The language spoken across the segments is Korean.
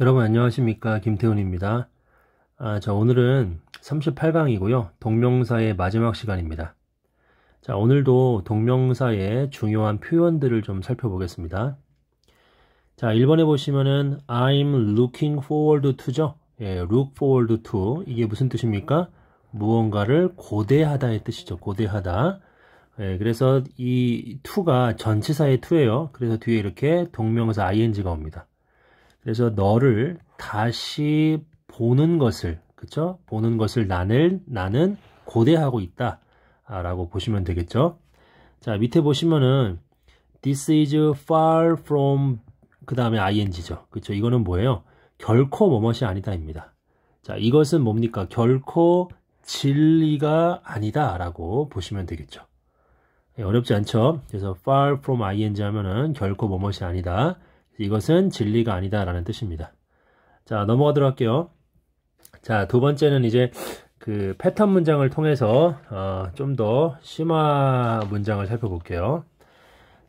여러분 안녕하십니까 김태훈입니다. 아, 자 오늘은 38강이고요. 동명사의 마지막 시간입니다. 자 오늘도 동명사의 중요한 표현들을 좀 살펴보겠습니다. 자 1번에 보시면은 I'm looking forward to죠. 예, look forward to 이게 무슨 뜻입니까? 무언가를 고대하다의 뜻이죠. 고대하다. 예, 그래서 이 to가 전치사의 to예요. 그래서 뒤에 이렇게 동명사 ing가 옵니다. 그래서 너를 다시 보는 것을 그쵸? 보는 것을 나는 나는 고대하고 있다 아, 라고 보시면 되겠죠 자 밑에 보시면은 this is far from 그 다음에 ing죠 그쵸 이거는 뭐예요 결코 뭐뭇이 아니다입니다 자 이것은 뭡니까 결코 진리가 아니다 라고 보시면 되겠죠 예, 어렵지 않죠 그래서 far from ing 하면은 결코 뭐뭇이 아니다 이것은 진리가 아니다 라는 뜻입니다. 자 넘어가도록 할게요. 자 두 번째는 이제 그 패턴 문장을 통해서 어, 좀 더 심화 문장을 살펴볼게요.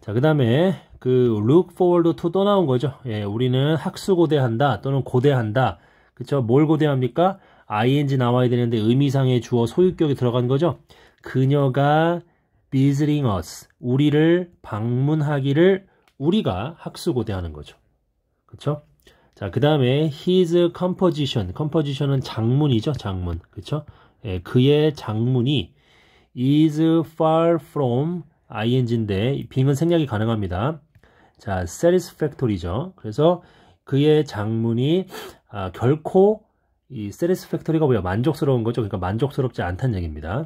자 그 다음에 그 look forward to 또 나온 거죠. 예, 우리는 학수 고대한다 또는 고대한다. 그쵸? 뭘 고대합니까? ing 나와야 되는데 의미상의 주어 소유격이 들어간 거죠. 그녀가 visiting us, 우리를 방문하기를 우리가 학수고대하는 거죠. 그쵸 자, 그 다음에 his composition. composition은 장문이죠. 장문. 그쵸 예, 그의 장문이 is far from ing인데 빙은 생략이 가능합니다. 자, satisfactory죠. 그래서 그의 장문이 아, 결코 이 satisfactory가 뭐야? 만족스러운 거죠. 그러니까 만족스럽지 않다는 얘기입니다.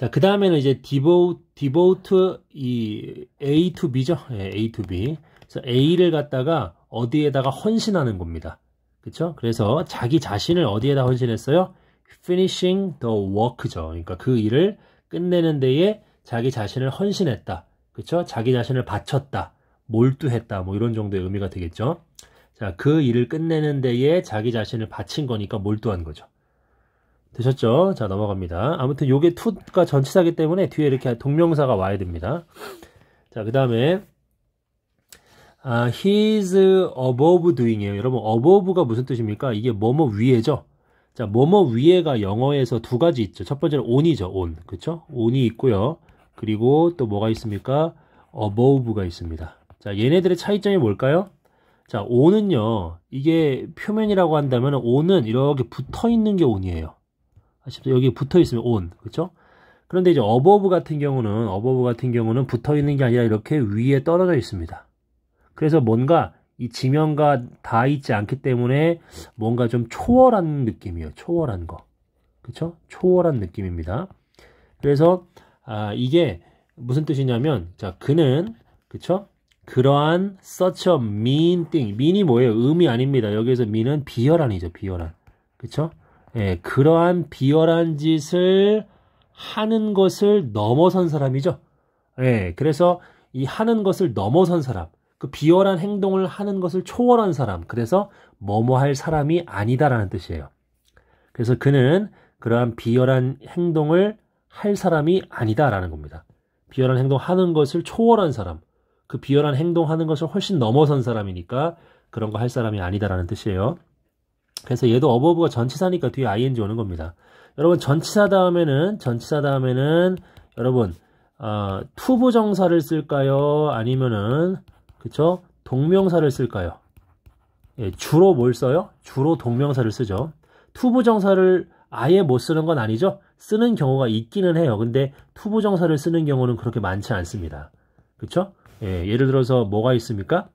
자, 그 다음에는 이제 devote, devote 이 A to B죠. 네, A to B. 그래서 A를 갖다가 어디에다가 헌신하는 겁니다. 그쵸? 그래서 자기 자신을 어디에다 헌신했어요? finishing the work죠. 그러니까 그 일을 끝내는 데에 자기 자신을 헌신했다. 그쵸? 자기 자신을 바쳤다. 몰두했다. 뭐 이런 정도의 의미가 되겠죠. 자, 그 일을 끝내는 데에 자기 자신을 바친 거니까 몰두한 거죠. 되셨죠? 자 넘어갑니다. 아무튼 요게 투가 전치사기 때문에 뒤에 이렇게 동명사가 와야 됩니다. 자그 다음에 아, he's above doing이에요. 여러분 above가 무슨 뜻입니까? 이게 뭐뭐 위에죠. 자 뭐뭐 위에가 영어에서 두 가지 있죠. 첫 번째는 on이죠. on 그쵸죠 on이 있고요. 그리고 또 뭐가 있습니까? above가 있습니다. 자 얘네들의 차이점이 뭘까요? 자 on은요 이게 표면이라고 한다면 on은 이렇게 붙어 있는 게 on이에요. 아시죠? 여기 붙어 있으면 on 그렇죠? 그런데 이제 above 같은 경우는 above 같은 경우는 붙어 있는 게 아니라 이렇게 위에 떨어져 있습니다. 그래서 뭔가 이 지면과 다 있지 않기 때문에 뭔가 좀 초월한 느낌이에요. 초월한 거. 그렇죠? 초월한 느낌입니다. 그래서 아, 이게 무슨 뜻이냐면 자, 그는 그렇죠? 그러한 such a mean thing. mean이 뭐예요? 음이 아닙니다. 여기에서 mean은 비열한이죠. 비열한. 그렇죠? 예, 그러한 비열한 짓을 하는 것을 넘어선 사람이죠. 예, 그래서 이 하는 것을 넘어선 사람, 그 비열한 행동을 하는 것을 초월한 사람, 그래서 뭐뭐 할 사람이 아니다라는 뜻이에요. 그래서 그는 그러한 비열한 행동을 할 사람이 아니다라는 겁니다. 비열한 행동하는 것을 초월한 사람, 그 비열한 행동하는 것을 훨씬 넘어선 사람이니까 그런 거 할 사람이 아니다라는 뜻이에요. 그래서 얘도 어버브가 전치사니까 뒤에 ing 오는 겁니다. 여러분 전치사 다음에는 전치사 다음에는 여러분 어, 투부정사를 쓸까요? 아니면은 그쵸? 동명사를 쓸까요? 예, 주로 뭘 써요? 주로 동명사를 쓰죠. 투부정사를 아예 못 쓰는 건 아니죠. 쓰는 경우가 있기는 해요. 근데 투부정사를 쓰는 경우는 그렇게 많지 않습니다. 그쵸? 예, 예를 들어서 뭐가 있습니까?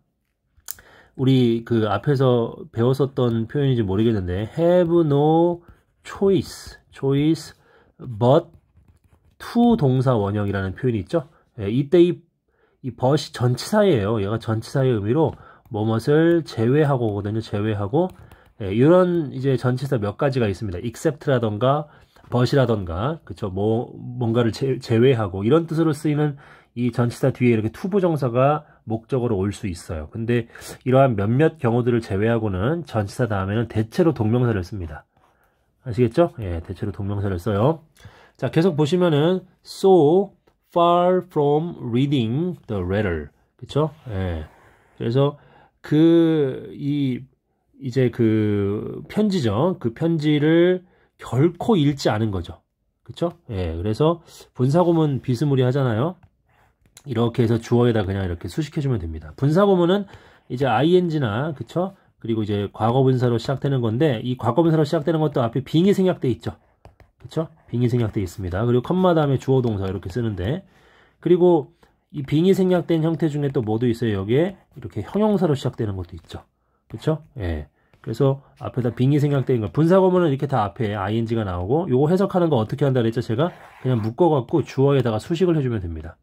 우리 그 앞에서 배웠었던 표현인지 모르겠는데 have no choice, choice but to 동사 원형이라는 표현이 있죠. 예, 이때 이, 이 but이 전치사예요. 얘가 전치사의 의미로 뭐뭇을 제외하고거든요. 제외하고 예, 이런 이제 전치사 몇 가지가 있습니다. except라던가 but이라던가 그쵸 뭐 뭔가를 제, 제외하고 이런 뜻으로 쓰이는 이 전치사 뒤에 이렇게 투부정사가 목적으로 올 수 있어요. 근데 이러한 몇몇 경우들을 제외하고는 전치사 다음에는 대체로 동명사를 씁니다. 아시겠죠? 예, 대체로 동명사를 써요. 자, 계속 보시면은 so far from reading the letter. 그쵸? 예. 그래서 그, 이, 이제 그 편지죠. 그 편지를 결코 읽지 않은 거죠. 그쵸? 예, 그래서 분사고문 비스무리 하잖아요. 이렇게 해서 주어에다 그냥 이렇게 수식해주면 됩니다. 분사고문은 이제 ing나 그쵸? 그리고 이제 과거분사로 시작되는 건데 이 과거분사로 시작되는 것도 앞에 빙이 생략돼 있죠. 그쵸? 빙이 생략돼 있습니다. 그리고 컴마 다음에 주어 동사 이렇게 쓰는데 그리고 이 빙이 생략된 형태 중에 또 뭐도 있어요. 여기에 이렇게 형용사로 시작되는 것도 있죠. 그쵸? 예. 그래서 앞에다 빙이 생략된 거 분사고문은 이렇게 다 앞에 ing가 나오고 요거 해석하는 거 어떻게 한다 그랬죠 제가 그냥 묶어갖고 주어에다가 수식을 해주면 됩니다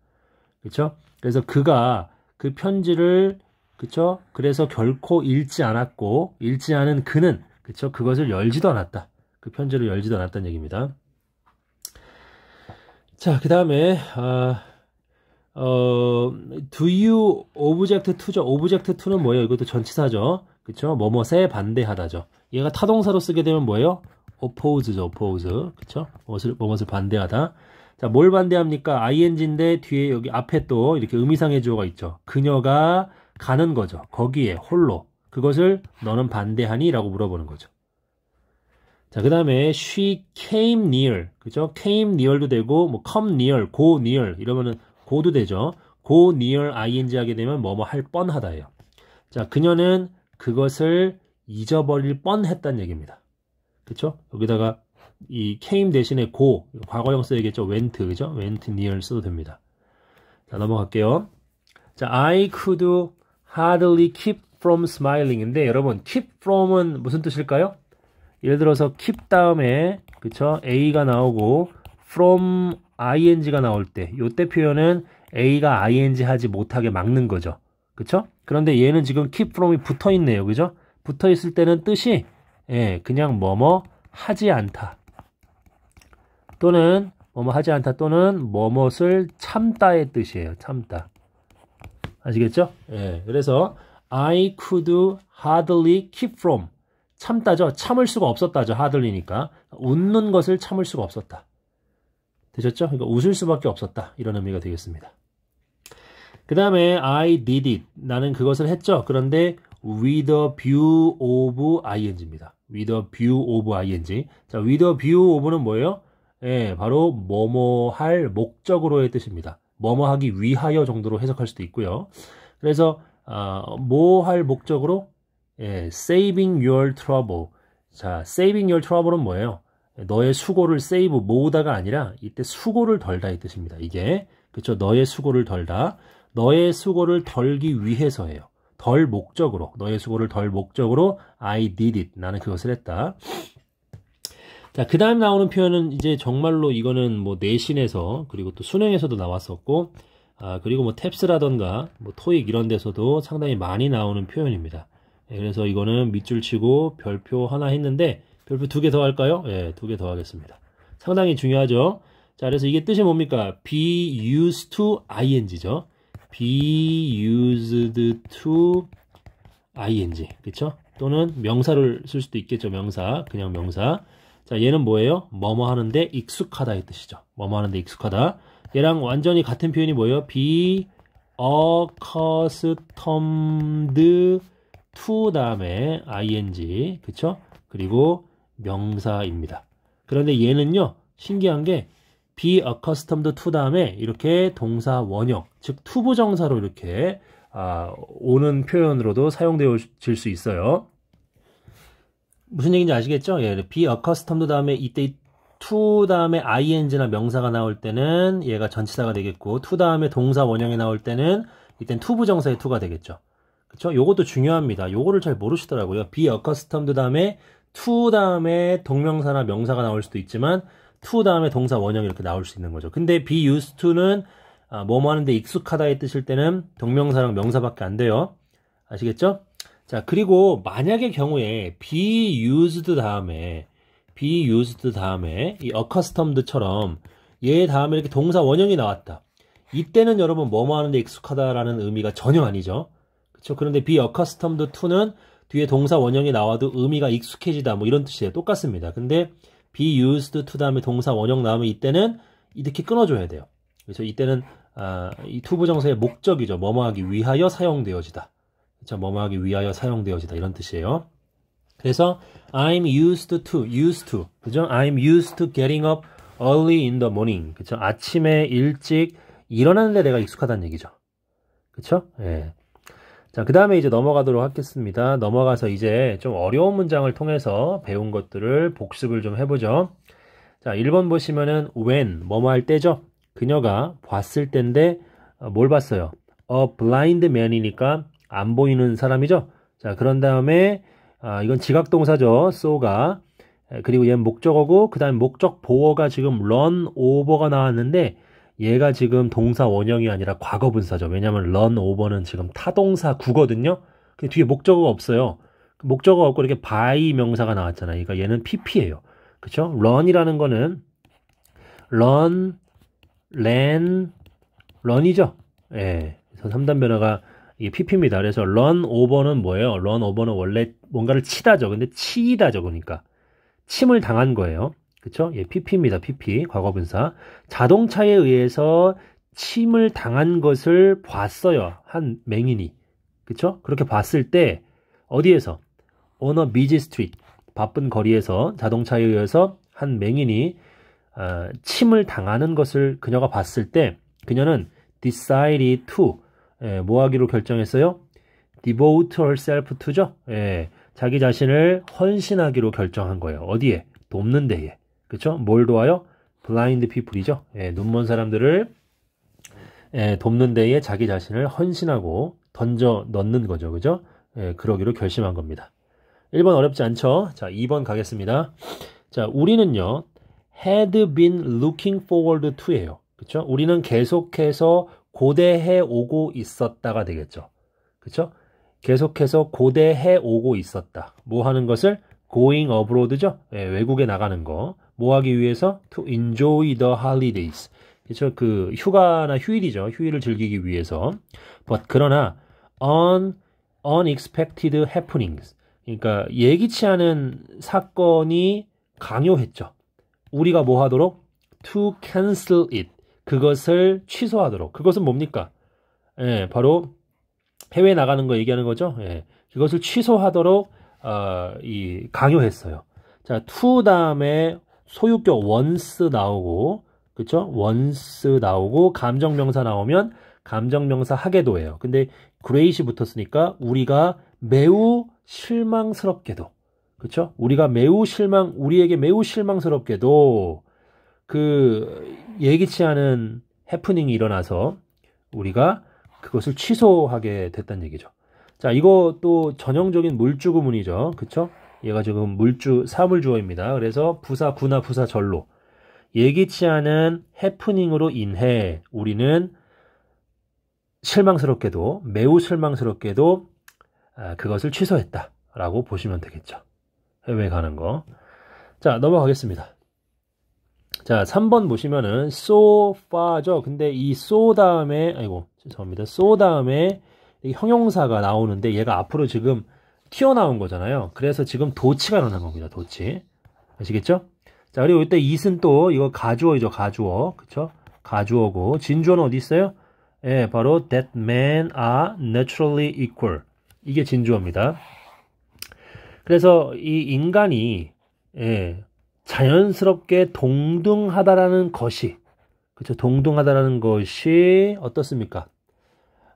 그렇죠? 그래서 그가 그 편지를 그렇죠? 그래서 결코 읽지 않았고 읽지 않은 그는 그렇죠? 그것을 열지도 않았다. 그 편지를 열지도 않았다는 얘기입니다. 자, 그 다음에 아, 어, do you object to죠? object to는 뭐예요? 이것도 전치사죠. 그쵸? 뭐뭐세 반대하다죠. 얘가 타동사로 쓰게 되면 뭐예요? oppose죠, oppose. 그쵸? 무엇을, 무엇을 반대하다. 자, 뭘 반대합니까? ing인데 뒤에 여기 앞에 또 이렇게 의미상의 주어가 있죠. 그녀가 가는 거죠. 거기에 홀로. 그것을 너는 반대하니? 라고 물어보는 거죠. 자, 그 다음에 she came near. 그죠? came near도 되고, 뭐 come near, go near 이러면은 고도 되죠. go near ing 하게 되면 뭐 뭐 할 뻔하다예요. 자, 그녀는 그것을 잊어버릴 뻔했단 얘기입니다. 그쵸? 여기다가 이 came 대신에 go 과거형 써야겠죠. went 그죠? went near 써도 됩니다. 자 넘어갈게요. 자 I could hardly keep from smiling인데 여러분 keep from은 무슨 뜻일까요? 예를 들어서 keep 다음에 그쵸 a가 나오고 from ing가 나올 때 요때 표현은 a가 ing 하지 못하게 막는 거죠. 그쵸? 그런데 얘는 지금 keep from이 붙어 있네요. 그죠? 붙어 있을 때는 뜻이 예, 그냥 뭐 뭐 하지 않다. 또는 뭐뭐 하지 않다 또는 뭐뭇을 참다의 뜻이에요. 참다. 아시겠죠? 예. 그래서 I could hardly keep from 참다죠. 참을 수가 없었다죠. hardly니까 웃는 것을 참을 수가 없었다. 되셨죠? 그러니까 웃을 수밖에 없었다. 이런 의미가 되겠습니다. 그 다음에 I did it. 나는 그것을 했죠. 그런데 with a view of ing입니다. with a view of ing. 자, with a view of는 뭐예요? 예, 바로 뭐뭐 할 목적으로의 뜻입니다. 뭐뭐 하기 위하여 정도로 해석할 수도 있고요. 그래서 어, 아, 뭐할 목적으로 예, saving your trouble. 자, saving your trouble은 뭐예요? 너의 수고를 save 모으다가 아니라 이때 수고를 덜다 의 뜻입니다. 이게 그렇죠. 너의 수고를 덜다. 너의 수고를 덜기 위해서예요. 덜 목적으로 너의 수고를 덜 목적으로 I did it. 나는 그것을 했다. 자, 그 다음 나오는 표현은 이제 정말로 이거는 뭐 내신에서 그리고 또 수능에서도 나왔었고, 아, 그리고 뭐 탭스라던가 뭐 토익 이런 데서도 상당히 많이 나오는 표현입니다. 예, 그래서 이거는 밑줄 치고 별표 하나 했는데, 별표 두 개 더 할까요? 예, 두 개 더 하겠습니다. 상당히 중요하죠? 자, 그래서 이게 뜻이 뭡니까? be used to ing죠. be used to ing. 그쵸? 또는 명사를 쓸 수도 있겠죠. 명사. 그냥 명사. 자, 얘는 뭐예요? 뭐뭐 하는데 익숙하다 이 뜻이죠. 뭐뭐 하는데 익숙하다. 얘랑 완전히 같은 표현이 뭐예요? be accustomed to 다음에 ing 그쵸? 그리고 명사입니다. 그런데 얘는요 신기한 게 be accustomed to 다음에 이렇게 동사 원형 즉 투부정사로 이렇게 아, 오는 표현으로도 사용되어질 수 있어요. 무슨 얘기인지 아시겠죠? 예, 네. be accustomed 다음에 이때 to 다음에 ing나 명사가 나올 때는 얘가 전치사가 되겠고 to 다음에 동사 원형이 나올 때는 이땐 to 부정사의 to가 되겠죠. 그렇죠? 이것도 중요합니다. 요거를 잘 모르시더라고요. be accustomed 다음에 to 다음에 동명사나 명사가 나올 수도 있지만 to 다음에 동사 원형이 이렇게 나올 수 있는 거죠. 근데 be used to는 아, 뭐뭐 하는데 익숙하다의 뜻일 때는 동명사랑 명사밖에 안 돼요. 아시겠죠? 자, 그리고 만약의 경우에 be used 다음에 be used 다음에 이 accustomed처럼 얘 다음에 이렇게 동사 원형이 나왔다. 이때는 여러분 뭐뭐 하는데 익숙하다라는 의미가 전혀 아니죠. 그렇죠? 그런데 be accustomed to는 뒤에 동사 원형이 나와도 의미가 익숙해지다 뭐 이런 뜻이에요. 똑같습니다. 근데 be used to 다음에 동사 원형 나오면 이때는 이렇게 끊어줘야 돼요. 그래서 이때는 아, 이 투부정사의 목적이죠. 뭐뭐하기 위하여 사용되어지다. 자, 뭐뭐하기 위하여 사용되어지다 이런 뜻이에요. 그래서 I'm used to, used to, 그죠? I'm used to getting up early in the morning, 그죠? 아침에 일찍 일어나는데 내가 익숙하다는 얘기죠. 그쵸? 예. 자, 그 다음에 이제 넘어가도록 하겠습니다. 넘어가서 이제 좀 어려운 문장을 통해서 배운 것들을 복습을 좀 해보죠. 자, 1번 보시면은 when, 뭐뭐 할 때죠? 그녀가 봤을 때인데 어, 뭘 봤어요? A blind man이니까 안 보이는 사람이죠. 자, 그런 다음에 아, 이건 지각동사죠. 소가 그리고 얘는 목적어고 그다음 목적 보어가 지금 run over가 나왔는데 얘가 지금 동사 원형이 아니라 과거 분사죠. 왜냐면 run over는 지금 타동사 구거든요. 근데 뒤에 목적어가 없어요. 목적어 없고 이렇게 by 명사가 나왔잖아요. 그러니까 얘는 pp예요. 그렇죠? run이라는 거는 run, ran, run이죠. 예. 그래서 3단 변화가 이게 PP입니다. 그래서 run over는 뭐예요? run over는 원래 뭔가를 치다죠. 근데 치이다적으니까 그러니까. 침을 당한 거예요. 그쵸? 예, PP입니다. PP 과거분사. 자동차에 의해서 침을 당한 것을 봤어요. 한 맹인이. 그쵸? 그렇게 봤을 때 어디에서? on a busy street. 바쁜 거리에서 자동차에 의해서 한 맹인이 어, 침을 당하는 것을 그녀가 봤을 때 그녀는 decided to 예, 뭐 하기로 결정했어요? devote herself to죠? 예, 자기 자신을 헌신하기로 결정한 거예요. 어디에? 돕는 데에. 그쵸? 뭘 도와요? blind people이죠. 예, 눈먼 사람들을 예, 돕는 데에 자기 자신을 헌신하고 던져 넣는 거죠. 그죠? 예, 그러기로 결심한 겁니다. 1번 어렵지 않죠? 자, 2번 가겠습니다. 자, 우리는요, had been looking forward to예요. 그쵸? 우리는 계속해서 고대해 오고 있었다가 되겠죠. 그쵸 계속해서 고대해 오고 있었다. 뭐 하는 것을 going abroad죠. 예, 외국에 나가는 거. 뭐 하기 위해서 to enjoy the holidays. 그렇죠? 그 휴가나 휴일이죠. 휴일을 즐기기 위해서. But 그러나 on unexpected happenings. 그러니까 예기치 않은 사건이 강요했죠. 우리가 뭐 하도록 to cancel it. 그것을 취소하도록. 그것은 뭡니까? 예, 바로 해외 나가는 거 얘기하는 거죠. 예, 그것을 취소하도록 어, 이 강요했어요. 자, 투 다음에 소유격 원스 나오고 그쵸? 원스 나오고 감정명사 나오면 감정명사 하게도해요 근데 그레이시 붙었으니까 우리가 매우 실망스럽게도 그쵸? 우리가 매우 실망 우리에게 매우 실망스럽게도 그 예기치 않은 해프닝이 일어나서 우리가 그것을 취소하게 됐다는 얘기죠. 자, 이것도 전형적인 물주 구문이죠. 그쵸? 얘가 지금 물주, 사물주어입니다. 그래서 부사, 구나, 부사, 절로. 예기치 않은 해프닝으로 인해 우리는 실망스럽게도, 매우 실망스럽게도 아, 그것을 취소했다. 라고 보시면 되겠죠. 해외에 가는 거. 자, 넘어가겠습니다. 자, 3번 보시면은 so far죠. 근데 이 so 다음에 아이고, 죄송합니다. so 다음에 형용사가 나오는데 얘가 앞으로 지금 튀어나온 거잖아요. 그래서 지금 도치가 나는 겁니다. 도치. 아시겠죠? 자, 그리고 이때 이슨 또 이거 가주어이죠. 가주어. 그쵸? 가주어고 진주어는 어디 있어요? 예, 바로 that men are naturally equal. 이게 진주어입니다. 그래서 이 인간이 예, 자연스럽게 동등하다라는 것이 그렇죠 동등하다라는 것이 어떻습니까?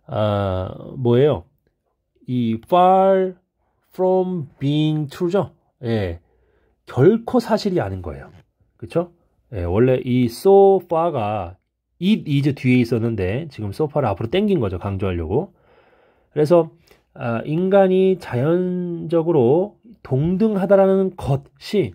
아 뭐예요? 이 far from being true죠. 예, 결코 사실이 아닌 거예요. 그렇죠? 예, 원래 이 so far가 it is 뒤에 있었는데 지금 so far를 앞으로 땡긴 거죠 강조하려고. 그래서 아, 인간이 자연적으로 동등하다라는 것이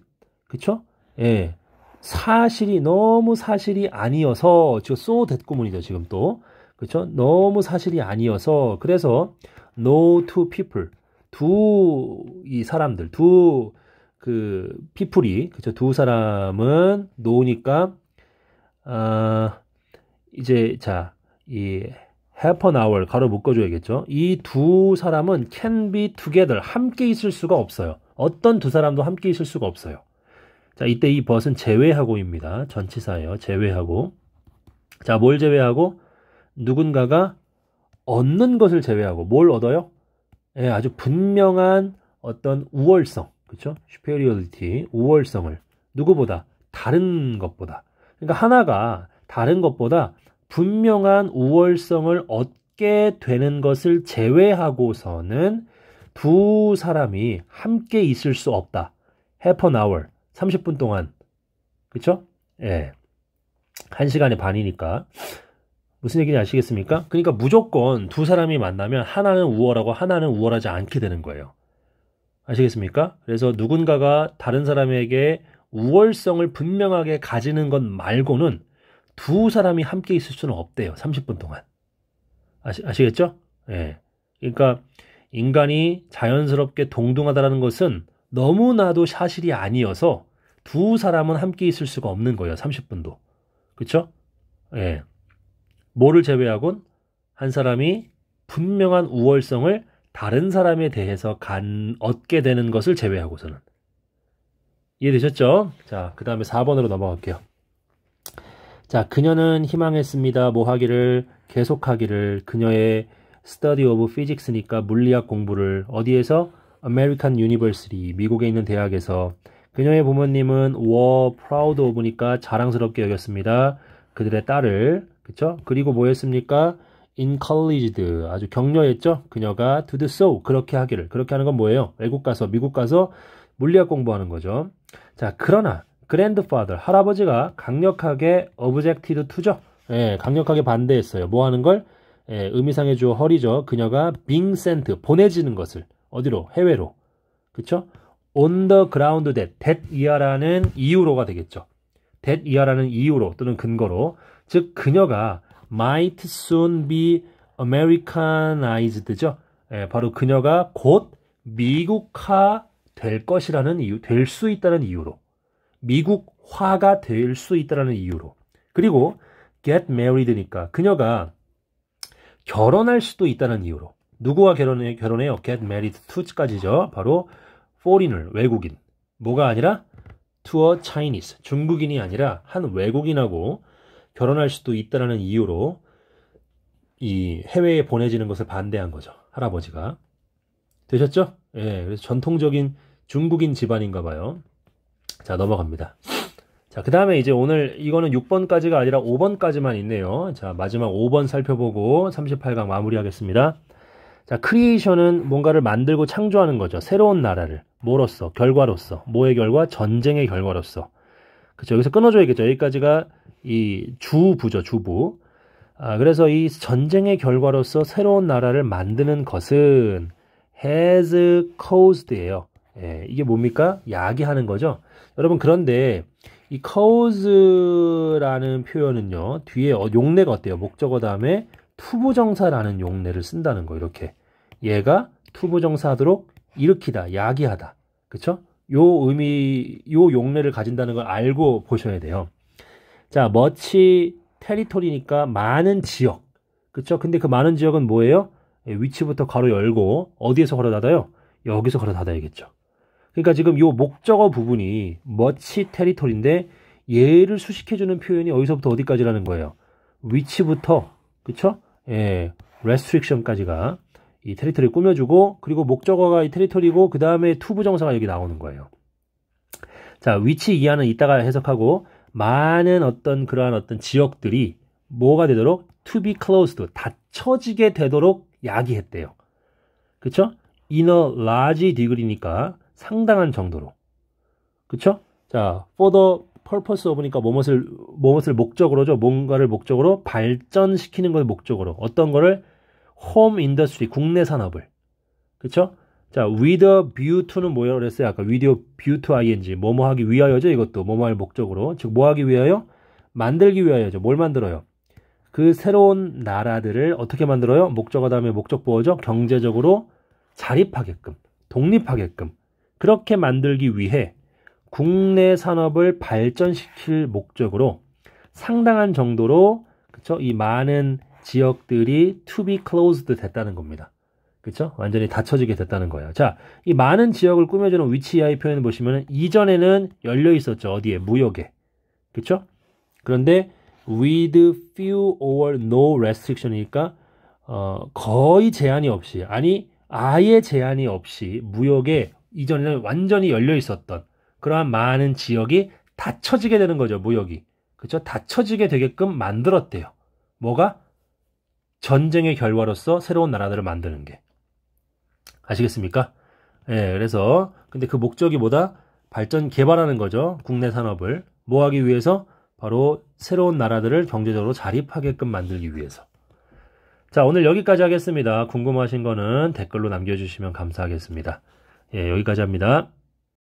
그쵸? 예. 사실이 너무 사실이 아니어서 지금 so 됐구문이죠 지금 또 그렇죠 너무 사실이 아니어서 그래서 no to people 두 이 사람들 두 그 people이 그렇죠 두 사람은 no니까 아 이제 자이 half an hour 가로 묶어줘야겠죠 이 두 사람은 can be together 함께 있을 수가 없어요 어떤 두 사람도 함께 있을 수가 없어요 자, 이때 이 벗은 제외하고입니다. 전치사예요. 제외하고. 자, 뭘 제외하고? 누군가가 얻는 것을 제외하고 뭘 얻어요? 예, 아주 분명한 어떤 우월성, 그렇죠? 슈페리어리티, 우월성을 누구보다 다른 것보다. 그러니까 하나가 다른 것보다 분명한 우월성을 얻게 되는 것을 제외하고서는 두 사람이 함께 있을 수 없다. Half an hour. 30분 동안 그쵸? 예. 1시간의 반이니까 무슨 얘기인지 아시겠습니까? 그러니까 무조건 두 사람이 만나면 하나는 우월하고 하나는 우월하지 않게 되는 거예요. 아시겠습니까? 그래서 누군가가 다른 사람에게 우월성을 분명하게 가지는 것 말고는 두 사람이 함께 있을 수는 없대요. 30분 동안. 아시, 아시겠죠? 예. 그러니까 인간이 자연스럽게 동등하다는 것은 너무나도 사실이 아니어서 두 사람은 함께 있을 수가 없는 거예요. 30분도. 그렇죠? 예. 뭐를 제외하곤 한 사람이 분명한 우월성을 다른 사람에 대해서 간 얻게 되는 것을 제외하고서는 이해되셨죠? 자, 그 다음에 4번으로 넘어갈게요. 자, 그녀는 희망했습니다. 뭐 하기를, 계속하기를, 그녀의 스터디 오브 피직스니까 물리학 공부를 어디에서 American University, 미국에 있는 대학에서 그녀의 부모님은 were proud of니까 자랑스럽게 여겼습니다. 그들의 딸을 그쵸? 그리고 뭐였습니까? encouraged 아주 격려했죠. 그녀가 to do so 그렇게 하기를 그렇게 하는 건 뭐예요? 외국 가서 미국 가서 물리학 공부하는 거죠. 자 그러나 grandfather 할아버지가 강력하게 objected to죠. 예, 강력하게 반대했어요. 뭐 하는 걸? 예, 의미상의 주어 허리죠. 그녀가 being sent 보내지는 것을 어디로? 해외로. 그쵸? on the ground that, that 이하라는 이유로가 되겠죠. that 이하라는 이유로 또는 근거로. 즉, 그녀가 might soon be Americanized죠. 예, 바로 그녀가 곧 미국화 될 것이라는 이유, 될 수 있다는 이유로. 미국화가 될 수 있다는 이유로. 그리고 get married니까 그녀가 결혼할 수도 있다는 이유로. 누구와 결혼해, 결혼해요? get married to까지죠. 바로 foreigner, 외국인. 뭐가 아니라 to a Chinese, 중국인이 아니라 한 외국인하고 결혼할 수도 있다라는 이유로 이 해외에 보내지는 것을 반대한 거죠. 할아버지가. 되셨죠? 예, 그래서 전통적인 중국인 집안인가 봐요. 자, 넘어갑니다. 자, 그 다음에 이제 오늘 이거는 6번까지가 아니라 5번까지만 있네요. 자, 마지막 5번 살펴보고 38강 마무리하겠습니다. 자, 크리에이션은 뭔가를 만들고 창조하는 거죠. 새로운 나라를. 뭐로서? 결과로서. 뭐의 결과? 전쟁의 결과로서. 그렇 여기서 끊어줘야겠죠. 여기까지가 이 주부죠. 주부. 아, 그래서 이 전쟁의 결과로서 새로운 나라를 만드는 것은 has caused예요. 예, 이게 뭡니까? 야기하는 거죠. 여러분 그런데 이 cause라는 표현은요. 뒤에 어, 용례가 어때요? 목적어 다음에 투부정사라는 용례를 쓴다는 거 이렇게 얘가 투부정사하도록 일으키다, 야기하다. 그쵸? 요 의미, 요 용례를 가진다는 걸 알고 보셔야 돼요. 자, 머치 테리토리니까 많은 지역. 그쵸? 근데 그 많은 지역은 뭐예요? 예, 위치부터 가로 열고 어디에서 걸어 닫아요? 여기서 걸어 닫아야겠죠. 그러니까 지금 요 목적어 부분이 머치 테리토리인데 얘를 수식해주는 표현이 어디서부터 어디까지라는 거예요. 위치부터 그쵸? 예, 레스트릭션까지가 이 테리토리 꾸며주고 그리고 목적어가 이 테리토리고 그 다음에 투부정사가 여기 나오는 거예요. 자 위치 이하는 이따가 해석하고 많은 어떤 그러한 어떤 지역들이 뭐가 되도록 to be closed 닫혀지게 되도록 야기했대요. 그쵸? in a large degree니까 상당한 정도로. 그쵸? 자, for the 펄퍼스 오브니까 무엇을 무엇을 목적으로죠. 뭔가를 목적으로 발전시키는 걸 목적으로 어떤 거를 홈 인더스트리 국내 산업을 그렇죠? 자, with a view to는 뭐예요? 그랬어요. 아까 with a view to ing 뭐뭐 하기 위하여죠. 이것도 뭐 뭐 할 목적으로 즉뭐 하기 위하여 만들기 위하여죠. 뭘 만들어요? 그 새로운 나라들을 어떻게 만들어요? 목적어 다음에 목적 보호죠. 경제적으로 자립하게끔 독립하게끔 그렇게 만들기 위해 국내 산업을 발전시킬 목적으로 상당한 정도로 그쵸? 이 많은 지역들이 to be closed 됐다는 겁니다. 그쵸? 완전히 닫혀지게 됐다는 거예요. 자, 이 많은 지역을 꾸며주는 위치 이하의 표현을 보시면 이전에는 열려 있었죠. 어디에? 무역에. 그쵸? 그런데 with few or no restriction이니까 어, 거의 제한이 없이 아니 아예 제한이 없이 무역에 이전에는 완전히 열려 있었던 그러한 많은 지역이 닫혀지게 되는 거죠. 무역이. 그쵸 닫혀지게 되게끔 만들었대요. 뭐가? 전쟁의 결과로서 새로운 나라들을 만드는 게. 아시겠습니까? 예, 그래서, 근데 그 목적이 뭐다? 발전 개발하는 거죠. 국내 산업을. 뭐 하기 위해서? 바로 새로운 나라들을 경제적으로 자립하게끔 만들기 위해서. 자, 오늘 여기까지 하겠습니다. 궁금하신 거는 댓글로 남겨주시면 감사하겠습니다. 예, 여기까지 합니다.